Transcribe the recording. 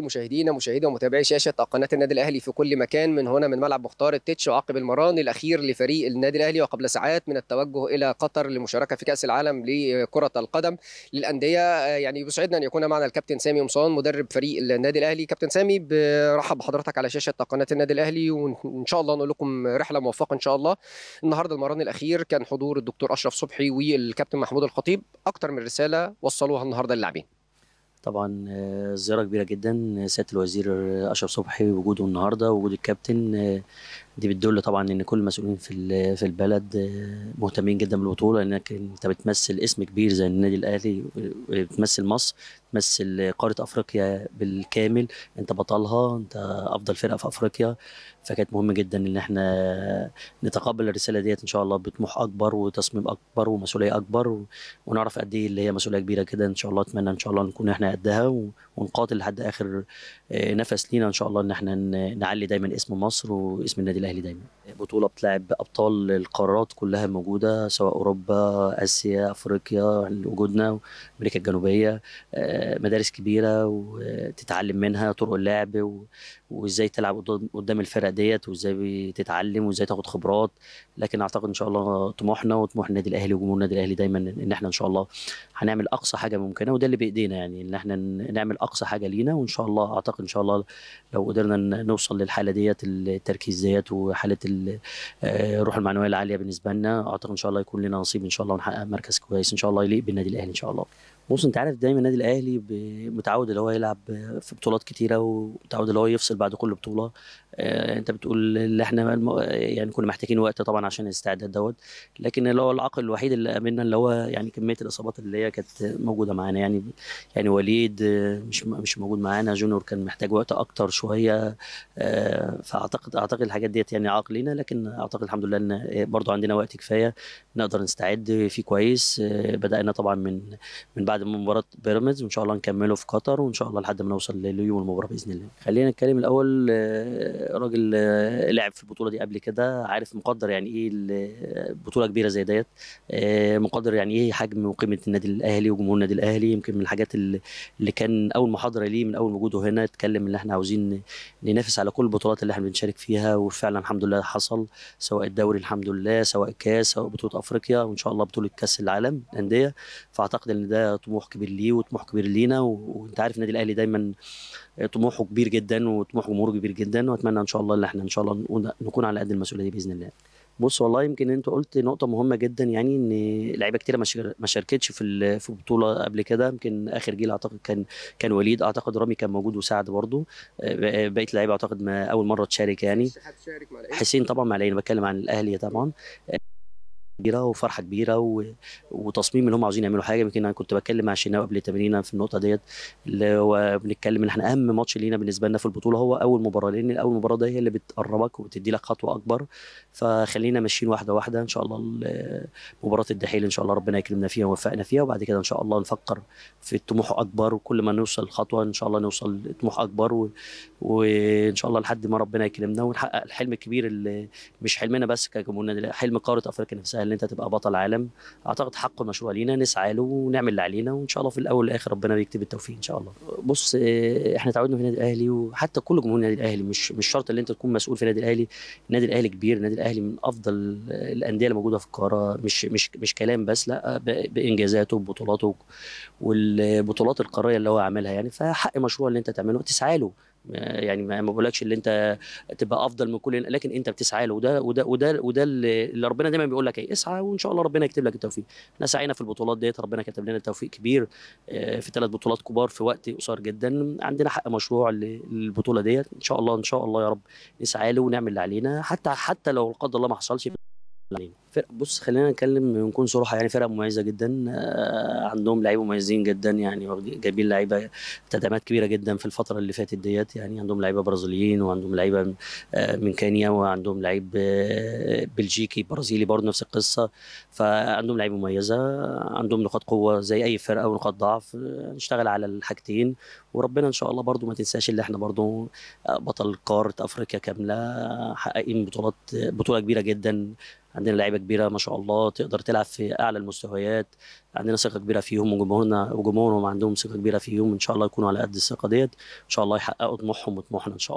مشاهدينا مشاهدي ومتابعي شاشه قناه النادي الاهلي في كل مكان من هنا من ملعب مختار التتش وعقب المران الاخير لفريق النادي الاهلي وقبل ساعات من التوجه الى قطر للمشاركه في كاس العالم لكره القدم للانديه آه، يعني يسعدنا ان يكون معنا الكابتن سامي مصان مدرب فريق النادي الاهلي كابتن سامي برحب بحضرتك على شاشه قناه النادي الاهلي وان شاء الله نقول لكم رحله موفقه ان شاء الله النهارده المران الاخير كان حضور الدكتور اشرف صبحي والكابتن محمود الخطيب اكتر من رساله وصلوها النهارده للاعبين طبعا آه، زياره كبيره جدا آه، سياده الوزير آه، اشرف صبحي وجوده النهارده وجود الكابتن دي بتدل طبعا ان كل المسؤولين في في البلد آه، مهتمين جدا بالبطوله لانك انت بتمثل اسم كبير زي النادي الاهلي آه، بتمثل مصر بتمثل قاره افريقيا بالكامل انت بطلها انت افضل فرقه في افريقيا فكانت مهم جدا ان احنا نتقبل الرساله ديت ان شاء الله بطموح اكبر وتصميم اكبر ومسؤوليه اكبر ونعرف قد ايه اللي هي مسؤوليه كبيره كده ان شاء الله اتمنى ان شاء الله نكون احنا قدها ونقاتل لحد اخر آه، نفس لينا ان شاء الله ان احنا نعلي دايما اسم مصر واسم النادي الاهلي الاهلي دايما بطوله بتلعب ابطال القارات كلها موجوده سواء اوروبا اسيا افريقيا وجودنا امريكا الجنوبيه آه، مدارس كبيره وتتعلم منها طرق اللعب وازاي تلعب قدام الفرق ديت وازاي تتعلم وازاي تاخد خبرات لكن اعتقد ان شاء الله طموحنا وطموح النادي الاهلي وجمهور النادي الاهلي دايما ان احنا ان شاء الله هنعمل اقصى حاجه ممكنه وده اللي بايدينا يعني ان احنا نعمل اقصى حاجه لينا وان شاء الله اعتقد ان شاء الله لو قدرنا نوصل للحاله ديت التركيز ديت وحاله الروح آه، المعنويه العاليه بالنسبه لنا اعتقد ان شاء الله يكون لنا نصيب ان شاء الله ونحقق مركز كويس ان شاء الله يليق بالنادي الاهلي ان شاء الله بص انت عارف دايما النادي الاهلي متعود اللي هو يلعب في بطولات كتيره ومتعود اللي هو يفصل بعد كل بطوله آه انت بتقول اللي احنا يعني كنا محتاجين وقت طبعا عشان الاستعداد دوت لكن اللي هو العقل الوحيد اللي قابلنا اللي هو يعني كميه الاصابات اللي هي كانت موجوده معانا يعني يعني وليد آه، مش مش موجود معانا جونيور كان محتاج وقت اكتر شويه آه فاعتقد اعتقد الحاجات دي وقت يعني عاق لكن اعتقد الحمد لله ان برضه عندنا وقت كفايه نقدر نستعد فيه كويس بدانا طبعا من من بعد مباراه بيراميدز وان شاء الله نكمله في قطر وان شاء الله لحد ما نوصل ليوم المباراه باذن الله خلينا نتكلم الاول راجل لعب في البطوله دي قبل كده عارف مقدر يعني ايه بطوله كبيره زي ديت مقدر يعني ايه حجم وقيمه النادي الاهلي وجمهور النادي الاهلي يمكن من الحاجات اللي كان اول محاضره ليه من اول وجوده هنا اتكلم ان احنا عاوزين ننافس على كل البطولات اللي احنا بنشارك فيها وفعلا فعلا الحمد لله حصل سواء الدوري الحمد لله سواء كاس سواء بطوله افريقيا وان شاء الله بطوله كاس العالم الانديه فاعتقد ان ده طموح كبير ليه وطموح كبير لينا وانت عارف النادي الاهلي دايما طموحه كبير جدا وطموح جمهوره كبير جدا واتمنى ان شاء الله ان احنا ان شاء الله نكون على قد المسؤوليه باذن الله بص والله يمكن انت قلت نقطه مهمه جدا يعني ان لعيبه كتيره ما شاركتش في في البطوله قبل كده يمكن اخر جيل اعتقد كان كان وليد اعتقد رامي كان موجود وساعد برضه آه، بقيه اللعيبه اعتقد ما اول مره تشارك يعني حسين طبعا مع العين بتكلم عن الاهلي طبعا كبيره وفرحه كبيره و... وتصميم ان هم عاوزين يعملوا حاجه يمكن انا كنت بتكلم مع شيناء قبل تمرينا في النقطه ديت اللي هو بنتكلم ان احنا اهم ماتش لينا بالنسبه لنا في البطوله هو اول مباراه لان اول مباراه ده هي اللي بتقربك وبتدي لك خطوه اكبر فخلينا ماشيين واحده واحده ان شاء الله مباراه الدحيل ان شاء الله ربنا يكرمنا فيها ويوفقنا فيها وبعد كده ان شاء الله نفكر في الطموح اكبر وكل ما نوصل خطوه ان شاء الله نوصل لطموح اكبر و... وان شاء الله لحد ما ربنا يكرمنا ونحقق الحلم الكبير اللي مش حلمنا بس كجمهور حلم قاره افريقيا نفسها ان انت تبقى بطل عالم اعتقد حق مشروع لينا نسعى له ونعمل اللي علينا وان شاء الله في الاول والاخر ربنا بيكتب التوفيق ان شاء الله بص آه، احنا تعودنا في النادي الاهلي وحتى كل جمهور النادي الاهلي مش مش شرط ان انت تكون مسؤول في النادي الاهلي النادي الاهلي كبير النادي الاهلي من افضل الانديه اللي موجوده في القاره مش مش مش كلام بس لا بانجازاته ببطولاته والبطولات القاريه اللي هو عاملها يعني فحق مشروع اللي انت تعمله تسعى له آه، يعني ما بقولكش اللي انت تبقى افضل من كل لكن انت بتسعى له وده وده وده وده اللي ربنا دايما بيقول لك ايه اسعى وان شاء الله ربنا يكتب لك التوفيق احنا سعينا في البطولات ديت ربنا كتب لنا توفيق كبير آه، في ثلاث بطولات كبار في وقت قصير جدا عندنا حق مشروع للبطوله ديت ان شاء الله ان شاء الله يا رب نسعى له ونعمل اللي علينا حتى حتى لو قدر الله ما حصلش عليهم فرق بص خلينا نتكلم ونكون صراحه يعني فرقه مميزه جدا آه، عندهم لعيبه مميزين جدا يعني جايبين لعيبه تدعيمات كبيره جدا في الفتره اللي فاتت ديت يعني عندهم لعيبه برازيليين وعندهم لعيبه آه، من كينيا وعندهم لعيب آه، بلجيكي برازيلي برضه نفس القصه فعندهم لعيبه مميزه عندهم نقاط قوه زي اي فرقه ونقاط ضعف نشتغل على الحاجتين وربنا ان شاء الله برضه ما تنساش اللي احنا برضه بطل قاره افريقيا كامله حققين بطولات بطوله كبيره جدا عندنا لعيبه كبيره ما شاء الله تقدر تلعب في اعلى المستويات عندنا ثقه كبيره فيهم وجمهورنا وجمهورهم عندهم ثقه كبيره فيهم ان شاء الله يكونوا على قد الثقه ديت ان شاء الله يحققوا طموحهم وطموحنا ان شاء الله